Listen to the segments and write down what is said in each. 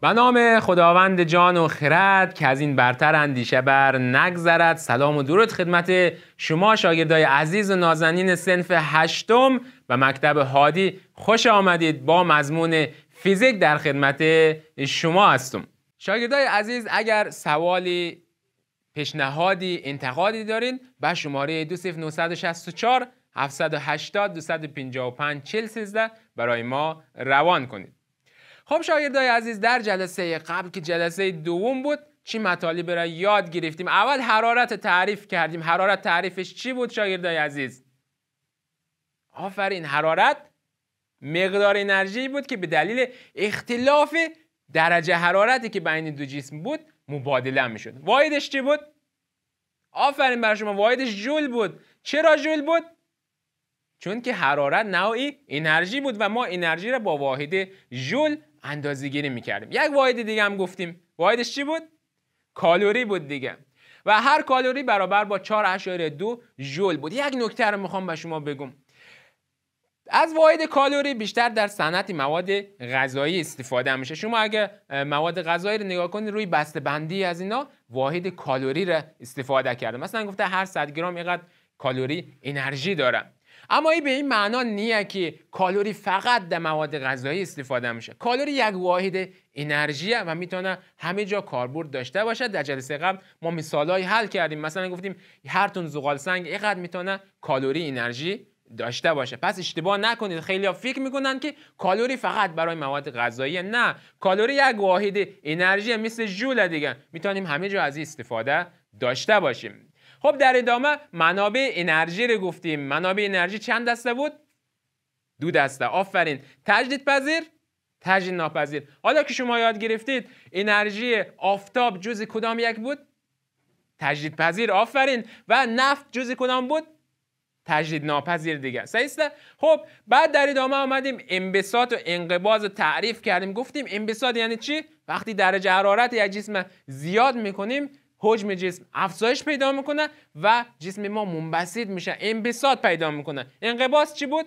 به نام خداوند جان و خرد که از این برتر اندیشه بر نگذرد سلام و درود خدمت شما شاگردای عزیز و نازنین سنف هشتم و مکتب هادی خوش آمدید با مضمون فیزیک در خدمت شما هستم شاگردای عزیز اگر سوالی پیشنهادی انتقادی دارین به شماره 2964 780 255 413 برای ما روان کنید خب شاگردای عزیز در جلسه قبل که جلسه دوم بود چی مطالب را یاد گرفتیم اول حرارت تعریف کردیم حرارت تعریفش چی بود شاگردای عزیز آفرین حرارت مقدار انرژی بود که به دلیل اختلاف درجه حرارتی که بین دو جسم بود مبادله میشد واحدش چی بود آفرین بر شما واحدش جول بود چرا جول بود چون که حرارت نوعی انرژی بود و ما انرژی را با واحد ژول گیری میکردیم یک واحد دیگه هم گفتیم واحدش چی بود کالوری بود دیگه و هر کالوری برابر با 4.2 ژول بود یک نکته رو میخوام به شما بگم از واحد کالوری بیشتر در صنعت مواد غذایی استفاده میشه شما اگه مواد غذایی رو نگاه کنید روی بسته بندی از اینا واحد کالوری رو استفاده کرده مثلا گفته هر 100 گرم اینقدر کالوری انرژی داره اما این به این معنا نیه که کالوری فقط در مواد غذایی استفاده میشه کالوری یک واحد انرژی و میتونه همه جا کاربرد داشته باشه در جلسه قبل ما مثالهایی حل کردیم مثلا گفتیم هر تون زغال سنگ اینقدر میتونه کالوری انرژی داشته باشه پس اشتباه نکنید خیلی ها فکر میکنن که کالوری فقط برای مواد غذایی نه کالوری یک واحد انرژی مثل جول دیگه میتونیم همه جا از استفاده داشته باشیم خب در ادامه منابع انرژی رو گفتیم منابع انرژی چند دسته بود دو دسته آفرین تجدید پذیر تجدید ناپذیر حالا که شما یاد گرفتید انرژی آفتاب جز کدام یک بود تجدید پذیر آفرین و نفت جز کدام بود تجدید ناپذیر دیگه سیسته خب بعد در ادامه آمدیم انبساط و انقباز رو تعریف کردیم گفتیم انبساط یعنی چی وقتی درجه حرارت یک جسم زیاد میکنیم حجم جسم افزایش پیدا میکنه و جسم ما منبسط میشه انبساط پیدا میکنه انقباس چی بود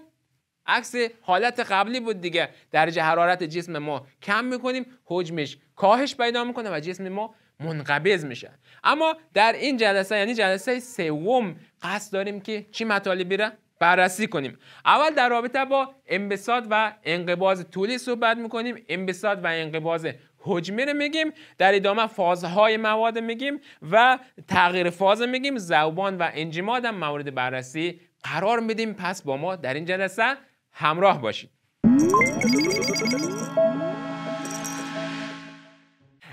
عکس حالت قبلی بود دیگه درجه حرارت جسم ما کم میکنیم حجمش کاهش پیدا میکنه و جسم ما منقبض میشه اما در این جلسه یعنی جلسه سوم قصد داریم که چی مطالبی را بررسی کنیم اول در رابطه با انبساط و انقباز طولی صحبت میکنیم انبساط و انقباز حجمی رو میگیم در ادامه فازهای مواد میگیم و تغییر فاز میگیم زبان و انجماد هم مورد بررسی قرار میدیم پس با ما در این جلسه همراه باشید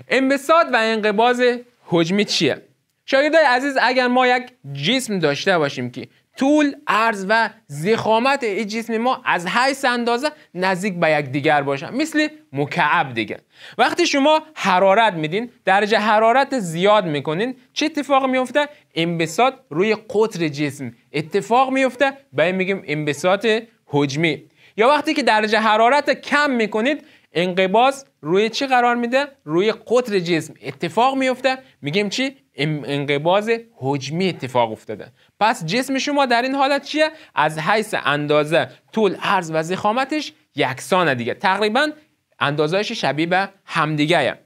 انبساط و انقباز حجمی چیه؟ شاگردای عزیز اگر ما یک جسم داشته باشیم که طول عرض و زخامت این جسم ما از حیث اندازه نزدیک به یک دیگر باشن مثل مکعب دیگه وقتی شما حرارت میدین درجه حرارت زیاد میکنین چه اتفاق میفته انبساط روی قطر جسم اتفاق میفته به میگیم انبساط حجمی یا وقتی که درجه حرارت کم میکنید انقباز روی چی قرار میده روی قطر جسم اتفاق میفته میگیم چی انقباز حجمی اتفاق افتاده پس جسم شما در این حالت چیه از حیث اندازه طول عرض و ضخامتش یکسانه دیگه تقریبا اندازهش شبیه به همدیگه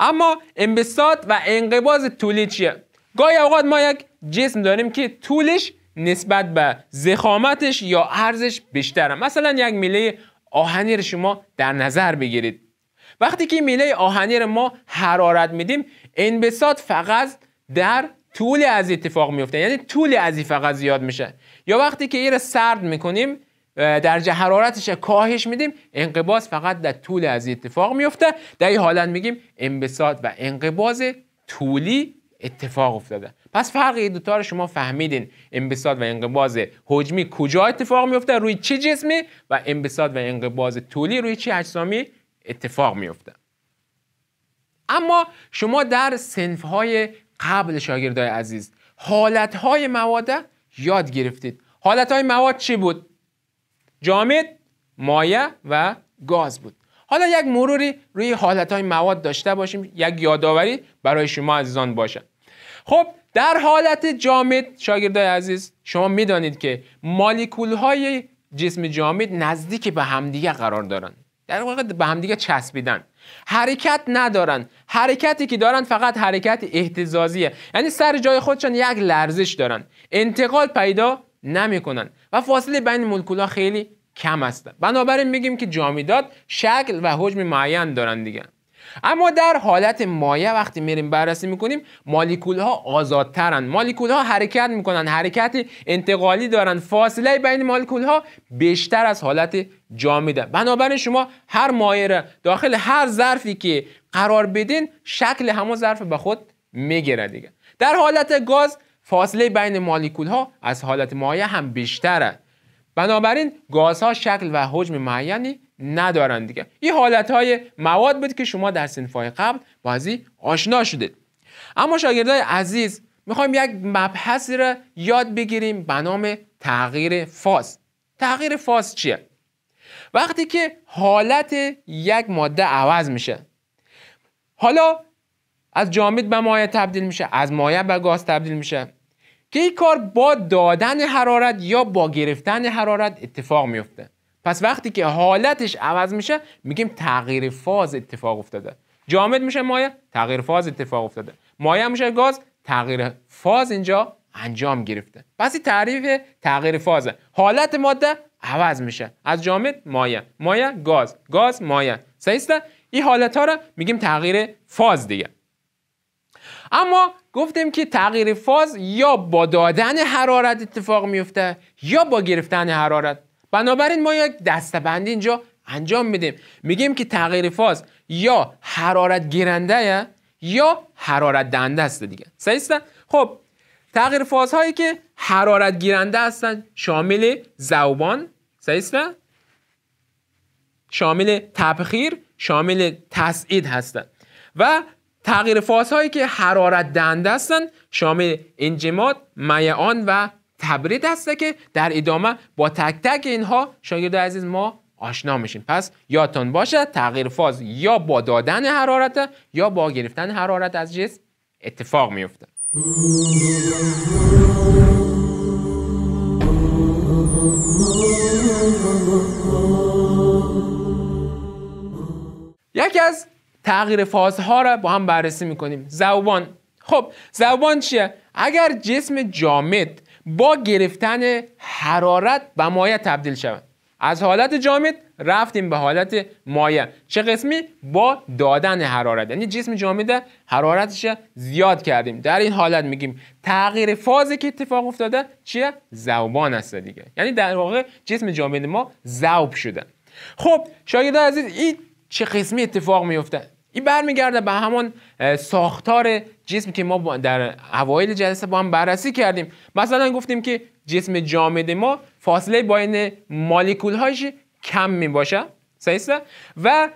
اما انبساط و انقباز طولی چیه گاهی اوقات ما یک جسم داریم که طولش نسبت به زخامتش یا عرضش بیشتره مثلا یک میله آهنی رو شما در نظر بگیرید وقتی که میله آهنی رو ما حرارت میدیم انبساط فقط در طول از اتفاق میفته یعنی طول ازی فقط زیاد میشه یا وقتی که ایره سرد میکنیم درجه حرارتش کاهش میدیم انقباض فقط در طول از اتفاق میفته در این حالت میگیم انبساط و انقباض طولی اتفاق افتاده پس فرق این دوتا شما فهمیدین انبساط و انقباض حجمی کجا اتفاق میفته روی چه جسمی و انبساط و انقباض طولی روی چه اجسامی اتفاق میفته اما شما در های قبل شاگردای عزیز های مواد یاد گرفتید های مواد چی بود؟ جامد، مایع و گاز بود حالا یک مروری روی های مواد داشته باشیم یک یادآوری برای شما عزیزان باشه خب در حالت جامد شاگردای عزیز شما میدانید که مالیکول های جسم جامد نزدیک به همدیگه قرار دارن در واقع به همدیگه چسبیدن حرکت ندارن حرکتی که دارن فقط حرکت احتزازیه یعنی سر جای خودشان یک لرزش دارن انتقال پیدا نمیکنن و فاصله بین ها خیلی کم هستن بنابراین میگیم که جامدات شکل و حجم معین دارن دیگه اما در حالت مایع وقتی میریم بررسی میکنیم مالیکول ها آزادترن مالیکول ها حرکت میکنن حرکت انتقالی دارن فاصله بین مالیکول ها بیشتر از حالت جامده بنابراین شما هر مایع داخل هر ظرفی که قرار بدین شکل همون ظرف به خود میگیره دیگه در حالت گاز فاصله بین مالیکول ها از حالت مایع هم بیشتره بنابراین گازها شکل و حجم معینی ندارن دیگه این حالت های مواد بود که شما در سنفای قبل بازی آشنا شدید اما شاگردای عزیز میخوایم یک مبحثی را یاد بگیریم به نام تغییر فاز تغییر فاز چیه وقتی که حالت یک ماده عوض میشه حالا از جامد به مایع تبدیل میشه از مایع به گاز تبدیل میشه که این کار با دادن حرارت یا با گرفتن حرارت اتفاق میفته پس وقتی که حالتش عوض میشه میگیم تغییر فاز اتفاق افتاده جامد میشه مایع تغییر فاز اتفاق افتاده مایع میشه گاز تغییر فاز اینجا انجام گرفته پس تعریف تغییر فاز، حالت ماده عوض میشه از جامد مایع مایع گاز گاز مایع سیسته این حالت ها رو میگیم تغییر فاز دیگه اما گفتیم که تغییر فاز یا با دادن حرارت اتفاق میفته یا با گرفتن حرارت بنابراین ما یک دستبندی اینجا انجام میدیم میگیم که تغییر فاز یا حرارت گیرنده یا حرارت دنده است دیگه صحیح خب تغییر هایی که حرارت گیرنده هستند شامل زوبان صحیح شامل تبخیر شامل تسعید هستند و تغییر فازهایی که حرارت دهنده هستند شامل انجماد، میعان و تبرید هسته که در ادامه با تک تک اینها شاگرد عزیز ما آشنا میشیم پس یادتان باشه تغییر فاز یا با دادن حرارت یا با گرفتن حرارت از جسم اتفاق میفته یکی از تغییر فازها را با هم بررسی میکنیم زبان خب زبان چیه اگر جسم جامد با گرفتن حرارت به مایع تبدیل شود از حالت جامد رفتیم به حالت مایع چه قسمی با دادن حرارت یعنی جسم جامد حرارتش زیاد کردیم در این حالت میگیم تغییر فازی که اتفاق افتاده چیه ذوبان است دیگه یعنی در واقع جسم جامد ما ذوب شده خب شاید عزیز این چه قسمی اتفاق میفته این برمیگرده به همان ساختار جسم که ما در اوایل جلسه با هم بررسی کردیم مثلا گفتیم که جسم جامد ما فاصله بین مالیکول هاش کم می باشه و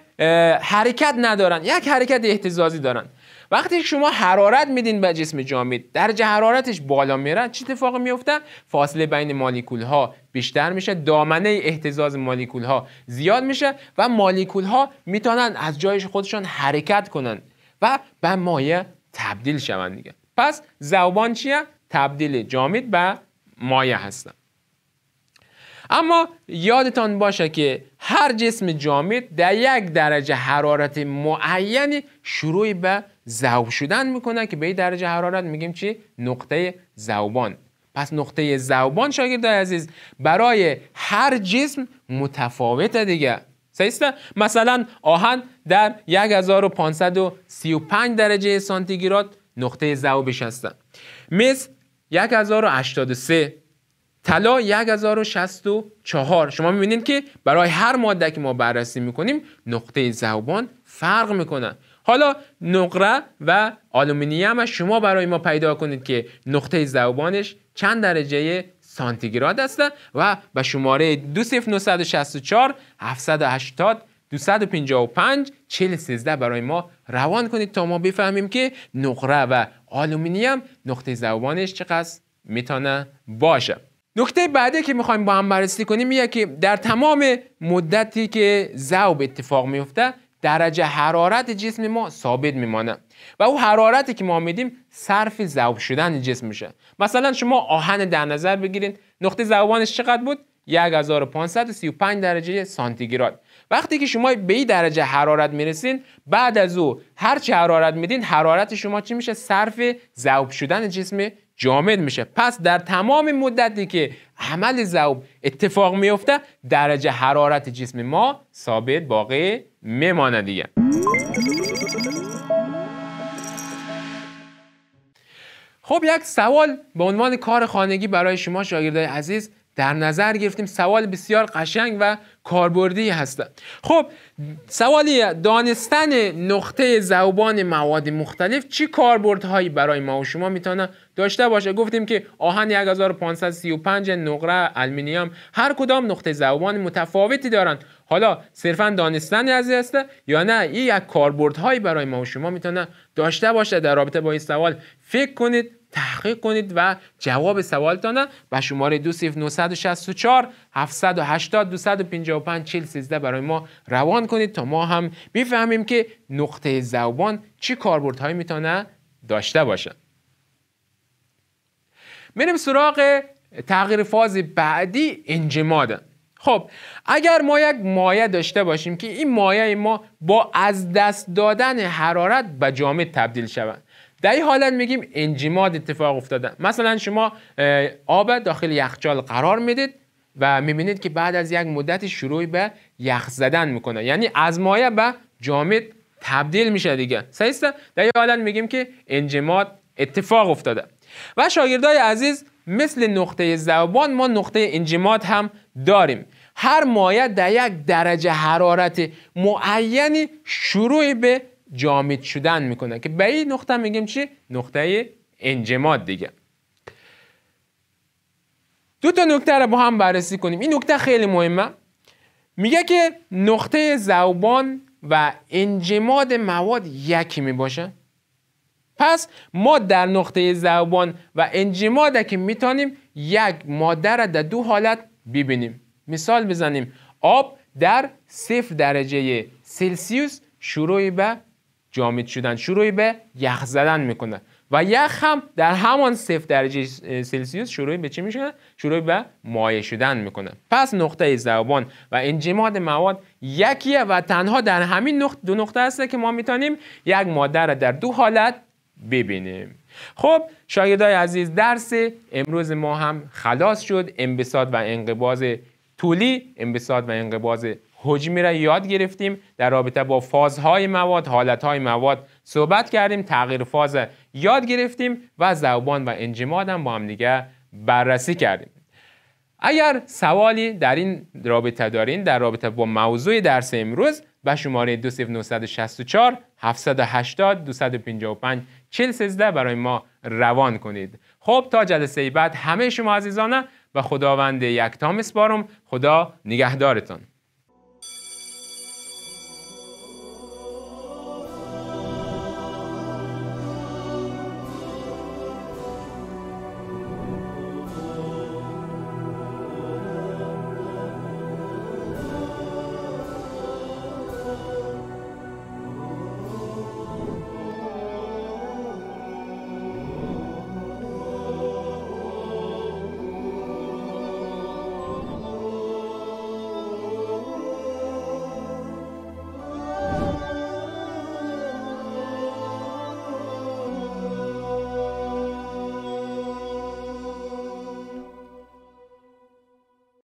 حرکت ندارن یک حرکت احتزازی دارن وقتی شما حرارت میدین به جسم جامد درجه حرارتش بالا میره چی اتفاق میفته فاصله بین مالیکول ها بیشتر میشه دامنه احتزاز مالیکول ها زیاد میشه و مالیکول ها میتونن از جایش خودشان حرکت کنن و به مایع تبدیل شوند دیگه پس زبان چیه تبدیل جامد به مایع هستن اما یادتان باشه که هر جسم جامد در یک درجه حرارت معینی شروع به ذوب شدن میکنه که به این درجه حرارت میگیم چی نقطه ذوبان پس نقطه ذوبان شاگردای عزیز برای هر جسم متفاوته دیگه سیسته مثلا آهن در 1535 درجه سانتیگراد نقطه ذوبش هستن مس 1083 طلا 1064 شما میبینید که برای هر ماده که ما بررسی میکنیم نقطه ذوبان فرق میکنن حالا نقره و آلومینیوم شما برای ما پیدا کنید که نقطه ذوبانش چند درجه سانتیگراد است و به شماره 2964، 780 255 4013 برای ما روان کنید تا ما بفهمیم که نقره و آلومینیم نقطه ذوبانش چقدر میتونه باشه نقطه بعدی که میخوایم با هم بررسی کنیم اینه که در تمام مدتی که ذوب اتفاق میفته درجه حرارت جسم ما ثابت میمانه و او حرارتی که ما میدیم صرف ذوب شدن جسم میشه مثلا شما آهن در نظر بگیرید نقطه ذوبانش چقدر بود 1535 درجه سانتیگراد وقتی که شما به این درجه حرارت میرسین بعد از او هر چه حرارت میدین حرارت شما چی میشه صرف ذوب شدن جسم جامد میشه پس در تمام مدتی که عمل ذوب اتفاق میفته درجه حرارت جسم ما ثابت باقی میمانه دیگه خب یک سوال به عنوان کار خانگی برای شما شاگردای عزیز در نظر گرفتیم سوال بسیار قشنگ و کاربردی هسته خب سوالی دانستن نقطه زبان مواد مختلف چی کاربردهایی برای ما و شما میتونه داشته باشه گفتیم که آهن 1535 نقره المینیوم هر کدام نقطه زبان متفاوتی دارند حالا صرفا دانستن از هست یا نه این یک کاربردهایی برای ما و شما میتونه داشته باشه در رابطه با این سوال فکر کنید تحقیق کنید و جواب سوالتان و شماره 20964 780 255 413 برای ما روان کنید تا ما هم بفهمیم که نقطه زبان چی کاربردهایی میتونه داشته باشه میریم سراغ تغییر فاز بعدی انجماده خب اگر ما یک مایه داشته باشیم که این مایه ما با از دست دادن حرارت به جامد تبدیل شود در این حالت میگیم انجماد اتفاق افتاده مثلا شما آب داخل یخچال قرار میدید و میبینید که بعد از یک مدت شروع به یخ زدن میکنه یعنی از مایع به جامد تبدیل میشه دیگه سیست در این حالت میگیم که انجماد اتفاق افتاده و شاگردای عزیز مثل نقطه زبان ما نقطه انجماد هم داریم هر مایع در یک درجه حرارت معینی شروع به جامد شدن میکنه که به این نقطه میگیم چی؟ نقطه انجماد دیگه دو تا نکته رو با هم بررسی کنیم این نکته خیلی مهمه میگه که نقطه زوبان و انجماد مواد یکی میباشه پس ما در نقطه زوبان و انجماد که میتونیم یک ماده را در دو حالت ببینیم مثال بزنیم آب در صفر درجه سلسیوس شروع به جامد شدن شروع به یخ زدن میکنه و یخ هم در همان صفر درجه سلسیوس شروع به چی میشه؟ شروع به مایع شدن میکنه پس نقطه زبان و انجماد مواد یکیه و تنها در همین نقطه دو نقطه هسته که ما میتونیم یک ماده را در دو حالت ببینیم خب شاگردای عزیز درس امروز ما هم خلاص شد انبساط و انقباض طولی انبساط و انقباض حجمی را یاد گرفتیم در رابطه با فازهای مواد حالتهای مواد صحبت کردیم تغییر فاز یاد گرفتیم و زبان و انجماد هم با هم دیگه بررسی کردیم اگر سوالی در این رابطه دارین در رابطه با موضوع درس امروز به شماره 2964 780 255 برای ما روان کنید خب تا جلسه بعد همه شما عزیزانه و خداوند یکتا مسپارم خدا نگهدارتان